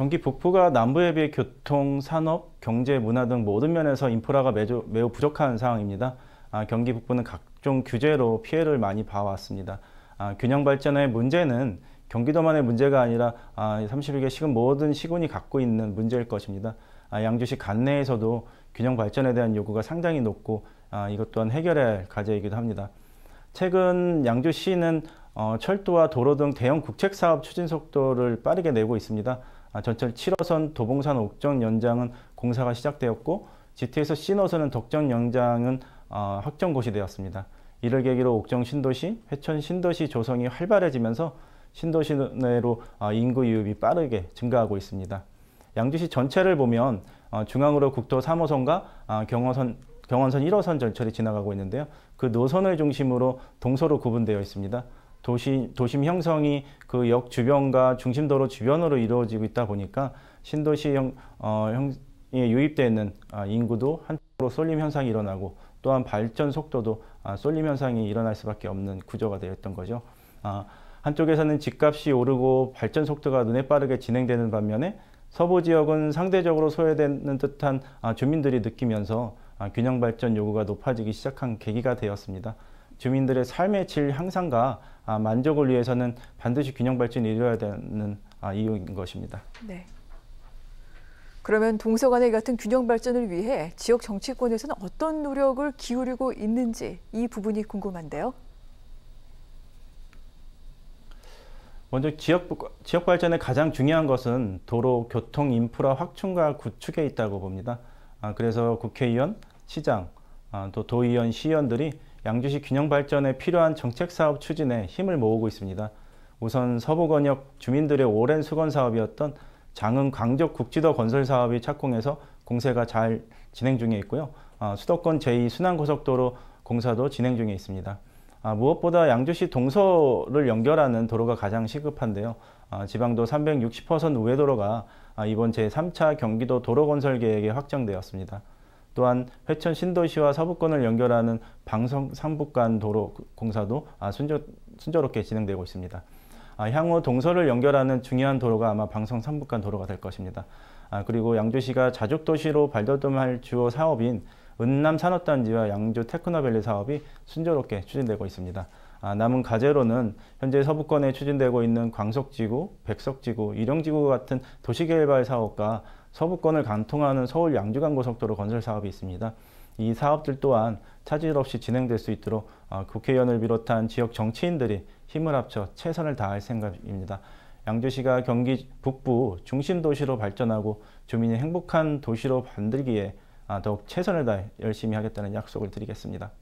경기 북부가 남부에 비해 교통, 산업, 경제, 문화 등 모든 면에서 인프라가 매주, 매우 부족한 상황입니다. 아, 경기 북부는 각종 규제로 피해를 많이 봐왔습니다. 아, 균형 발전의 문제는 경기도만의 문제가 아니라 아, 31개 시군 모든 시군이 갖고 있는 문제일 것입니다. 아, 양주시 간내에서도 균형 발전에 대한 요구가 상당히 높고 아, 이것 또한 해결의 과제이기도 합니다. 최근 양주시는 어, 철도와 도로 등 대형 국책 사업 추진 속도를 빠르게 내고 있습니다. 아, 전철 7호선 도봉산 옥정 연장은 공사가 시작되었고 GT에서 C 노선은 덕정 연장은 어, 확정 고시되었습니다. 이를 계기로 옥정 신도시, 회천 신도시 조성이 활발해지면서 신도시 내로 어, 인구 유입이 빠르게 증가하고 있습니다. 양주시 전체를 보면 어, 중앙으로 국도 3호선과 어, 경호선 경원선 1호선 전철이 지나가고 있는데요. 그 노선을 중심으로 동서로 구분되어 있습니다. 도시, 도심 형성이 그 역 주변과 중심도로 주변으로 이루어지고 있다 보니까 신도시 형, 어, 형에 유입되는 아, 인구도 한쪽으로 쏠림 현상이 일어나고 또한 발전 속도도 아, 쏠림 현상이 일어날 수밖에 없는 구조가 되었던 거죠. 아, 한쪽에서는 집값이 오르고 발전 속도가 눈에 빠르게 진행되는 반면에 서부 지역은 상대적으로 소외되는 듯한 아, 주민들이 느끼면서 아, 균형 발전 요구가 높아지기 시작한 계기가 되었습니다. 주민들의 삶의 질 향상과 아, 만족을 위해서는 반드시 균형 발전이 이루어야 되는 아, 이유인 것입니다. 네. 그러면 동서간의 같은 균형 발전을 위해 지역 정치권에서는 어떤 노력을 기울이고 있는지 이 부분이 궁금한데요. 먼저 지역, 지역 발전의 가장 중요한 것은 도로, 교통, 인프라 확충과 구축에 있다고 봅니다. 아, 그래서 국회의원, 시장, 아, 또 도의원, 시의원들이 양주시 균형 발전에 필요한 정책 사업 추진에 힘을 모으고 있습니다. 우선 서부권역 주민들의 오랜 수건 사업이었던 장흥 강적 국지도 건설 사업이 착공해서 공세가 잘 진행 중에 있고요. 아, 수도권 제2순환고속도로 공사도 진행 중에 있습니다. 아, 무엇보다 양주시 동서를 연결하는 도로가 가장 시급한데요. 아, 지방도 360호선 우회도로가 아, 이번 제3차 경기도 도로건설계획에 확정되었습니다. 또한 회천 신도시와 서부권을 연결하는 방성 상북간 도로 그 공사도 아, 순조, 순조롭게 진행되고 있습니다. 아, 향후 동서를 연결하는 중요한 도로가 아마 방성 상북간 도로가 될 것입니다. 아, 그리고 양주시가 자족도시로 발돋움할 주요 사업인 은남 산업단지와 양주 테크노밸리 사업이 순조롭게 추진되고 있습니다. 아, 남은 과제로는 현재 서부권에 추진되고 있는 광석지구, 백석지구, 일영지구 같은 도시개발 사업과 서부권을 관통하는 서울 양주간고속도로 건설 사업이 있습니다. 이 사업들 또한 차질 없이 진행될 수 있도록 아, 국회의원을 비롯한 지역 정치인들이 힘을 합쳐 최선을 다할 생각입니다. 양주시가 경기 북부 중심 도시로 발전하고 주민이 행복한 도시로 만들기에 아, 더욱 최선을 다해 열심히 하겠다는 약속을 드리겠습니다.